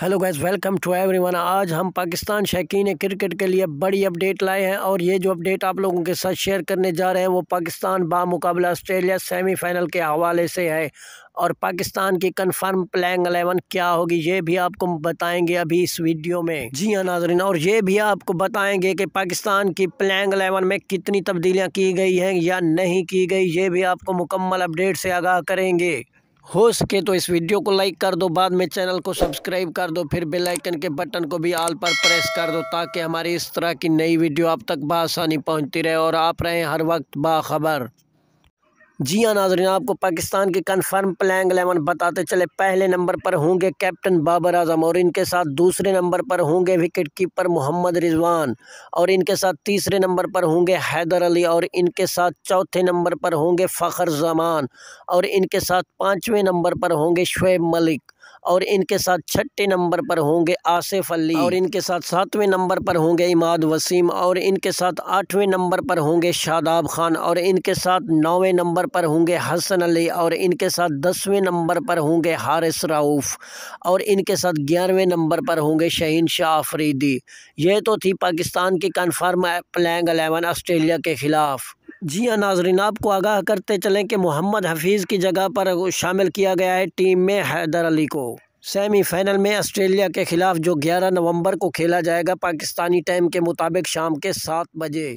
hello guys welcome to everyone आज हम Pakistan शैकीन cricket के लिए बड़ी अपडेट लाए हैं और ये जो अपडेट आप लोगों के साथ शेयर करने जा रहे हैं वो पाकिस्तान बामुकाबला ऑस्ट्रेलिया सेमीफाइनल के हवाले से है और पाकिस्तान की कंफर्म प्लेइंग अलेवन क्या होगी ये भी आपको बताएंगे अभी इस वीडियो में जी हाँ नाजरीन और ये भी आपको बताएंगे कि पाकिस्तान की प्लेइंग अलेवन में कितनी तब्दीलियाँ की गई हैं या नहीं की गई ये भी आपको मुकम्मल अपडेट से आगाह करेंगे हो सके तो इस वीडियो को लाइक कर दो बाद में चैनल को सब्सक्राइब कर दो फिर बेल आइकन के बटन को भी आल पर प्रेस कर दो ताकि हमारी इस तरह की नई वीडियो आप तक बसानी पहुंचती रहे और आप रहें हर वक्त बाखबर जी हाँ नाजरीन आपको पाकिस्तान के कन्फर्म प्लैंग एलेवन बताते चले पहले नंबर पर होंगे कैप्टन बाबर आजम और इनके साथ दूसरे नंबर पर होंगे विकेट कीपर मोहम्मद रिजवान और इनके साथ तीसरे नंबर पर होंगे हैदर अली और इनके साथ चौथे नंबर पर होंगे फ़खर जमान और इनके साथ पाँचवें नंबर पर होंगे शुएब मलिक और इनके साथ छठे नंबर पर होंगे आसिफ अली और इनके साथ सातवें नंबर पर होंगे इमाद वसीम और इनके साथ आठवें नंबर पर होंगे शादाब खान और इनके साथ नौवें नंबर पर होंगे हसन अली और इनके साथ दसवें नंबर पर होंगे हारिस राउफ और इनके साथ ग्यारहवें नंबर पर होंगे शहीन शाह आफरीदी यह तो थी पाकिस्तान की कन्फर्म प्लैंग अलेवन ऑस्ट्रेलिया के ख़िलाफ़ जी हाँ नाजरीन आपको आगाह करते चलें कि मोहम्मद हफीज़ की जगह पर शामिल किया गया है टीम में हैदर अली को सेमीफाइनल में ऑस्ट्रेलिया के खिलाफ जो 11 नवंबर को खेला जाएगा पाकिस्तानी टाइम के मुताबिक शाम के सात बजे